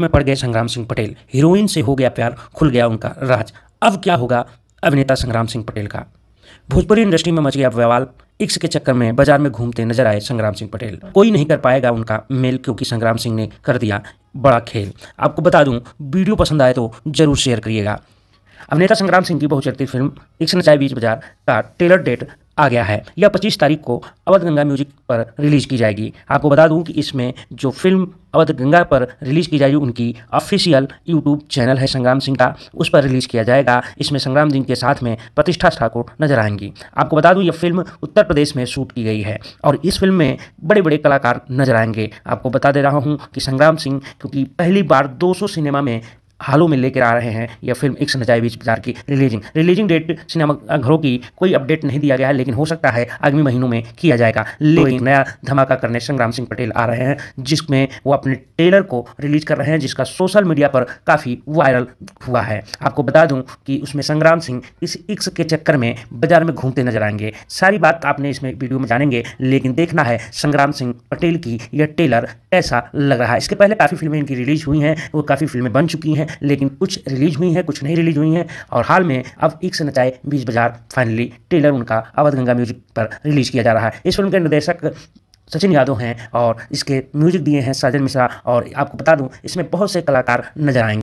में पड़ गए संग्राम सिंह पटेल हीरोइन से हो गया प्यार खुल गया उनका राज अब क्या होगा अभिनेता संग्राम सिंह पटेल का भोजपुरी इंडस्ट्री में मच गया बवाल इक्स के चक्कर में बाजार में घूमते नजर आए संग्राम सिंह पटेल कोई नहीं कर पाएगा उनका मेल क्योंकि संग्राम सिंह ने कर दिया बड़ा खेल आपको बता दूं वीडियो पसंद आए तो जरूर शेयर करिएगा अभिनेता संग्राम सिंह की बहुचर्चित फिल्म इक्स नचाई बीच बाजार का टेलर डेट आ गया है यह 25 तारीख को अवध गंगा म्यूजिक पर रिलीज़ की जाएगी आपको बता दूं कि इसमें जो फिल्म अवध गंगा पर रिलीज़ की जाएगी उनकी ऑफिशियल यूट्यूब चैनल है संग्राम सिंह का उस पर रिलीज़ किया जाएगा इसमें संग्राम सिंह के साथ में प्रतिष्ठा ठाकुर नजर आएंगी आपको बता दूं यह फिल्म उत्तर प्रदेश में शूट की गई है और इस फिल्म में बड़े बड़े कलाकार नजर आएंगे आपको बता दे रहा हूँ कि संग्राम सिंह क्योंकि पहली बार दो सिनेमा में हालों में लेकर आ रहे हैं यह फिल्म इक्स नजाय बीच बाजार की रिलीजिंग रिलीजिंग डेट सिनेमाघरों की कोई अपडेट नहीं दिया गया है लेकिन हो सकता है आगामी महीनों में किया जाएगा लेकिन नया धमाका करने संग्राम सिंह पटेल आ रहे हैं जिसमें वो अपने ट्रेलर को रिलीज कर रहे हैं जिसका सोशल मीडिया पर काफ़ी वायरल हुआ है आपको बता दूं कि उसमें संग्राम सिंह इस इक्स के चक्कर में बाजार में घूमते नजर आएंगे सारी बात आपने इसमें वीडियो में जानेंगे लेकिन देखना है संग्राम सिंह पटेल की यह ट्रेलर कैसा लग रहा है इसके पहले काफ़ी फिल्में इनकी रिलीज हुई हैं वो काफ़ी फिल्में बन चुकी हैं हैं लेकिन कुछ रिलीज हुई हैं कुछ नहीं रिलीज हुई हैं और हाल में अब एक से नचाए बीस बाजार फाइनली ट्रेलर उनका अवध गंगा म्यूजिक पर रिलीज किया जा रहा है इस फिल्म के निर्देशक सचिन यादव हैं और इसके म्यूजिक दिए हैं साजन मिश्रा और आपको बता दूँ इसमें बहुत से कलाकार नजर आएंगे